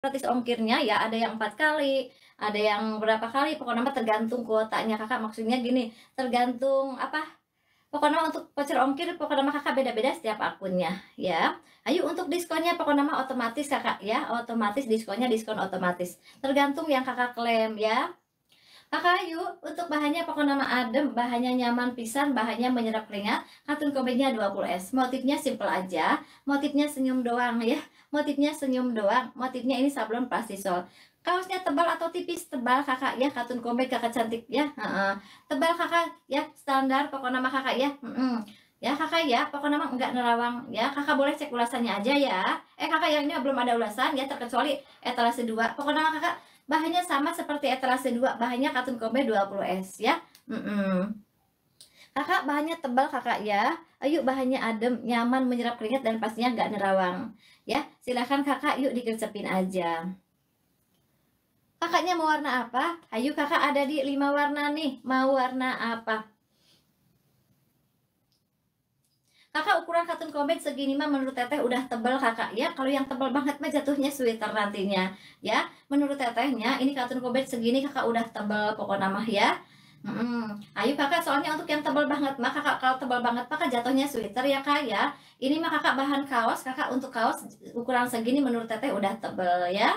gratis ongkirnya ya ada yang empat kali ada yang berapa kali pokoknya tergantung kuotanya kakak maksudnya gini tergantung apa pokoknya untuk voucher ongkir pokoknya kakak beda-beda setiap akunnya ya ayo untuk diskonnya pokoknya otomatis kakak ya otomatis diskonnya diskon otomatis tergantung yang kakak klaim ya Kakak yuk untuk bahannya pokoknya nama adem, bahannya nyaman pisan, bahannya menyerap keringat, katun komennya 20S. Motifnya simple aja, motifnya senyum doang ya motifnya senyum doang motifnya ini sablon plastisol kaosnya tebal atau tipis tebal kakak ya katun komik kakak cantik ya uh -uh. tebal kakak ya standar pokok nama kakak ya mm -mm. ya kakak ya pokok nama enggak nerawang ya kakak boleh cek ulasannya aja ya eh kakak yang ini belum ada ulasan ya terkecuali etalase dua pokok nama kakak bahannya sama seperti etalase dua bahannya katun komik 20s ya mm -mm. Kakak bahannya tebal kakak ya. Ayo bahannya adem, nyaman menyerap keringat dan pastinya nggak nerawang. Ya, silahkan kakak yuk dikecepin aja. Kakaknya mau warna apa? Ayo kakak ada di lima warna nih. Mau warna apa? Kakak ukuran katun komik segini mah menurut teteh udah tebal kakak ya Kalau yang tebal banget mah jatuhnya sweater nantinya Ya menurut tetehnya ini katun komik segini kakak udah tebal pokoknya mah ya Hmm, ayu kakak soalnya untuk yang tebal banget mah kakak kalau tebal banget pakai jatuhnya sweater ya kak ya. Ini mah kakak bahan kaos kakak untuk kaos ukuran segini menurut teteh udah tebal ya.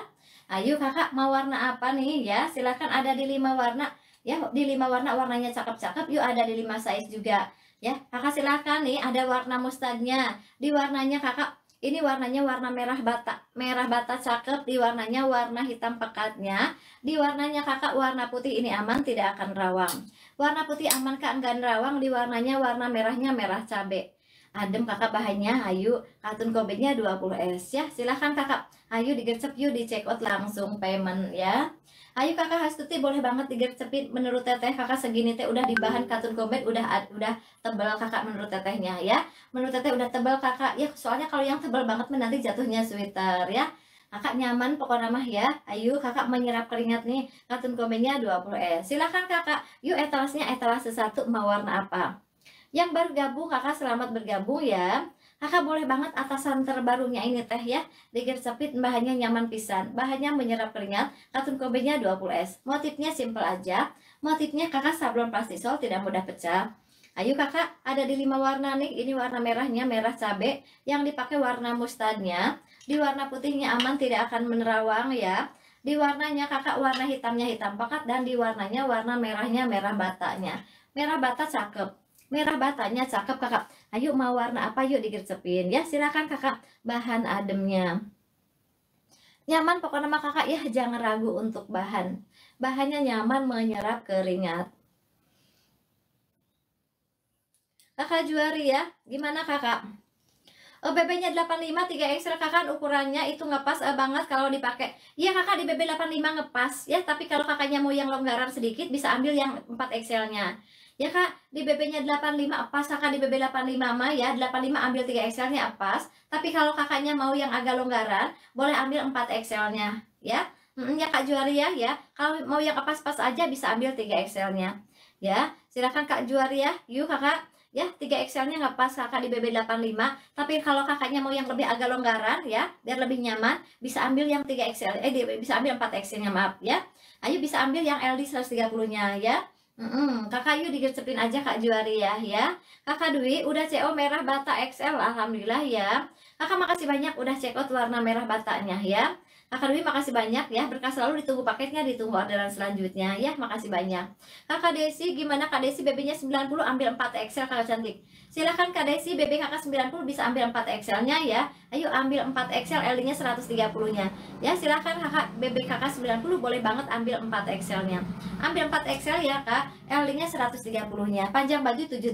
Ayu kakak mau warna apa nih ya? Silahkan ada di lima warna ya di lima warna warnanya cakep-cakep. Yuk ada di lima size juga ya. Kakak silahkan nih ada warna mustardnya. Di warnanya kakak ini warnanya warna merah bata merah bata cakep di warnanya warna hitam pekatnya di warnanya kakak warna putih ini aman tidak akan rawang warna putih aman kak enggak rawang di warnanya warna merahnya merah cabai adem kakak bahannya ayu katun kobeknya 20s ya silahkan kakak ayu digercep yuk di check out langsung payment ya ayu kakak hastuti boleh banget digercepin menurut teteh kakak segini teh udah di bahan katun kobek udah udah tebal kakak menurut tetehnya ya menurut teteh udah tebal kakak ya soalnya kalau yang tebal banget nanti jatuhnya sweater ya kakak nyaman pokoknya mah ya ayo kakak menyerap keringat nih katun komennya 20 s silahkan kakak yuk etalasnya etalase satu mau warna apa yang baru gabung kakak selamat bergabung ya. Kakak boleh banget atasan terbarunya ini teh ya. Digersepit bahannya nyaman pisan. Bahannya menyerap keringat. Katun kobenya 20S. Motifnya simple aja. Motifnya kakak sablon plastisol tidak mudah pecah. Ayo kakak, ada di lima warna nih. Ini warna merahnya merah cabe. Yang dipakai warna mustardnya. Di warna putihnya aman tidak akan menerawang ya. Di warnanya kakak warna hitamnya hitam pekat dan di warnanya warna merahnya merah batanya. Merah bata cakep merah batanya cakep kakak ayo mau warna apa yuk digercepin ya silakan kakak bahan ademnya nyaman pokoknya sama kakak ya jangan ragu untuk bahan bahannya nyaman menyerap keringat kakak juari ya gimana kakak BB-nya 85 3 ekstra kakak ukurannya itu ngepas eh, banget kalau dipakai. Iya kakak di BB 85 ngepas ya, tapi kalau kakaknya mau yang longgaran sedikit bisa ambil yang 4 XL-nya ya kak di bb nya 85 pas kakak di delapan 85 mah ya 85 ambil 3 XL-nya pas tapi kalau kakaknya mau yang agak longgaran boleh ambil 4 XL-nya ya mm, ya kak Juaria ya, ya kalau mau yang pas-pas aja bisa ambil 3 XL-nya ya silahkan kak Juaria ya. yuk kakak ya 3 XL-nya nggak pas kakak di BB 85 tapi kalau kakaknya mau yang lebih agak longgaran ya biar lebih nyaman bisa ambil yang 3 XL eh bisa ambil 4 XL-nya maaf ya ayo bisa ambil yang LD 130-nya ya mm kakak yuk digesepin aja Kak juari ya, ya Kakak Dwi udah CO merah bata XL Alhamdulillah ya Kakak makasih banyak udah cekot warna merah batanya ya Akademi makasih banyak ya. Berkas selalu ditunggu paketnya, ditunggu orderan selanjutnya ya. Makasih banyak. Kakak Desi gimana Kak Desi BB-nya 90 ambil 4 Excel Kakak cantik. Silahkan Kak Desi BB Kakak 90 bisa ambil 4 Excel-nya ya. Ayo ambil 4 Excel LD-nya 130-nya. Ya, silahkan Kakak BB Kakak 90 boleh banget ambil 4 Excel-nya. Ambil 4 Excel ya Kak, LD-nya 130-nya. Panjang baju 78.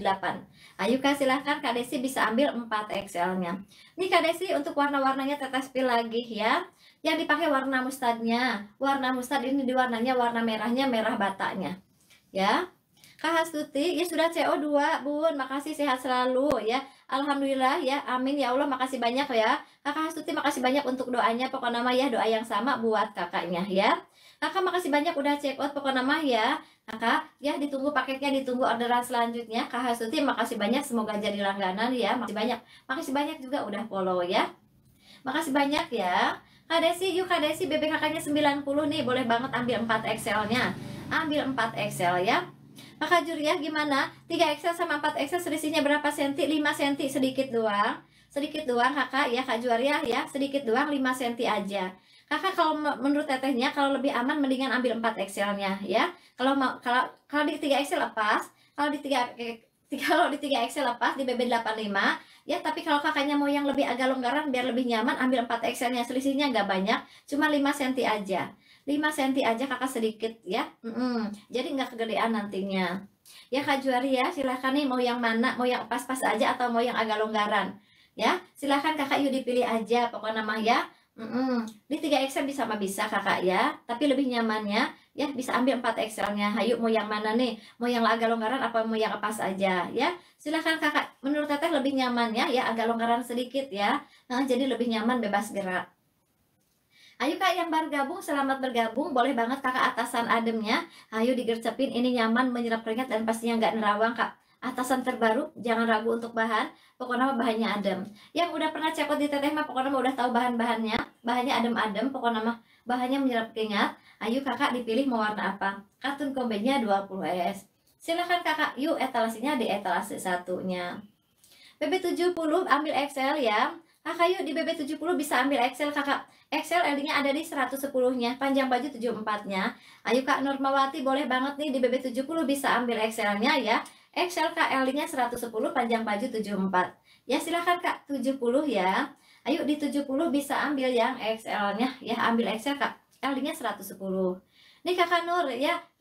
Ayo Kak silahkan Kak Desi bisa ambil 4 Excel-nya. Nih Kak Desi untuk warna-warnanya tetes pil lagi ya yang dipakai warna mustadnya warna mustad ini diwarnanya warna merahnya merah batanya ya Kak Hastuti, ya sudah CO2, Bun. Makasih sehat selalu ya. Alhamdulillah ya. Amin ya Allah, makasih banyak ya. Kakak Hastuti makasih banyak untuk doanya. pokok nama ya doa yang sama buat kakaknya ya. Kakak makasih banyak udah check out pokok nama ya. Kakak, ya ditunggu paketnya, ditunggu orderan selanjutnya. Kak Hastuti makasih banyak, semoga jadi langganan ya. Makasih banyak. Makasih banyak juga udah follow ya. Makasih banyak ya. Kadesi yuk Kadesi BBKK-nya 90 nih, boleh banget ambil 4 XL-nya. Ambil 4 XL ya. Maka juriah gimana? 3 XL sama 4 XL selisihnya berapa senti? 5 senti sedikit doang. Sedikit doang kakak ya Kak Juariah ya, sedikit doang 5 senti aja. Kakak kalau menurut tetehnya kalau lebih aman mendingan ambil 4 XL-nya ya. Kalau mau kalau kalau di 3 XL lepas, kalau di 3 kalau di 3XL lepas di BB85 ya tapi kalau kakaknya mau yang lebih agak longgaran biar lebih nyaman ambil 4XL nya selisihnya nggak banyak cuma 5 cm aja 5 cm aja kakak sedikit ya mm -mm. jadi nggak kegedean nantinya ya Kak Juari ya silahkan nih mau yang mana mau yang pas-pas aja atau mau yang agak longgaran ya silahkan kakak Yu dipilih aja pokoknya namanya? ya mm -mm. di 3XL bisa sama bisa kakak ya tapi lebih nyamannya ya bisa ambil empat ekstranya. hayuk hmm. mau yang mana nih mau yang agak longgaran apa mau yang pas aja ya silahkan kakak menurut teteh lebih nyaman ya ya agak longgaran sedikit ya nah, jadi lebih nyaman bebas gerak Ayo kak yang baru gabung, selamat bergabung. Boleh banget kakak atasan ademnya. Ayo digercepin, ini nyaman, menyerap keringat, dan pastinya nggak nerawang kak atasan terbaru, jangan ragu untuk bahan, pokoknya bahannya adem. Yang udah pernah cekot di teteh mah pokoknya udah tahu bahan-bahannya bahannya adem-adem pokoknya mah bahannya menyerap keringat ayo kakak dipilih mau warna apa katun kombinnya 20S silahkan kakak yuk etalasinya di etalase satunya BB70 ambil Excel ya kakak yuk di BB70 bisa ambil Excel kakak Excel LD-nya ada di 110 nya panjang baju 74 nya ayo kak Normawati boleh banget nih di BB70 bisa ambil Excel nya ya Excel kak LD-nya 110 panjang baju 74 ya silahkan kak 70 ya ayo di 70 bisa ambil yang XL-nya ya ambil XL kak L-nya 110 nih kakak Nur ya